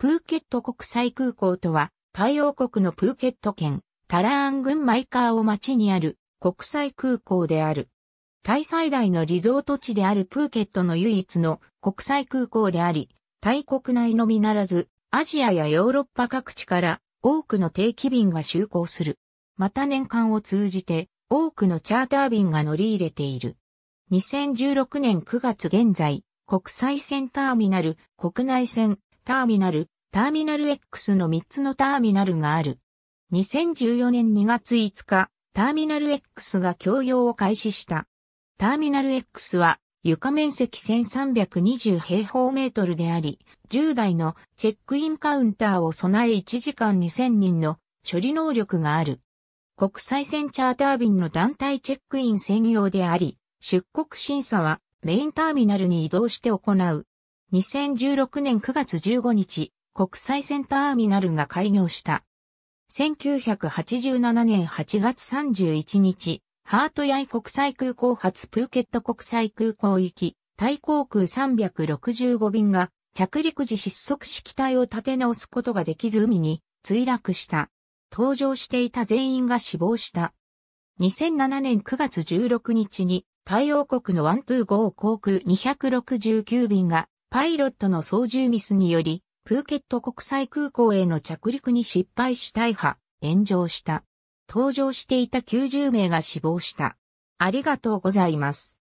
プーケット国際空港とは、太陽国のプーケット県、タラーン郡マイカーを町にある国際空港である。タイ最大のリゾート地であるプーケットの唯一の国際空港であり、タイ国内のみならず、アジアやヨーロッパ各地から多くの定期便が就航する。また年間を通じて多くのチャーター便が乗り入れている。2016年9月現在、国際線ターミナル、国内線、ターミナル、ターミナル X の3つのターミナルがある。2014年2月5日、ターミナル X が供用を開始した。ターミナル X は床面積1320平方メートルであり、10台のチェックインカウンターを備え1時間2000人の処理能力がある。国際線チャーター便の団体チェックイン専用であり、出国審査はメインターミナルに移動して行う。2016年9月15日、国際線ターミナルが開業した。1987年8月31日、ハートヤイ国際空港発プーケット国際空港行き、タイ航空365便が着陸時失速式体を立て直すことができず海に墜落した。搭乗していた全員が死亡した。2007年9月16日に太陽国の125航空269便がパイロットの操縦ミスによりプーケット国際空港への着陸に失敗し大破、炎上した。搭乗していた90名が死亡した。ありがとうございます。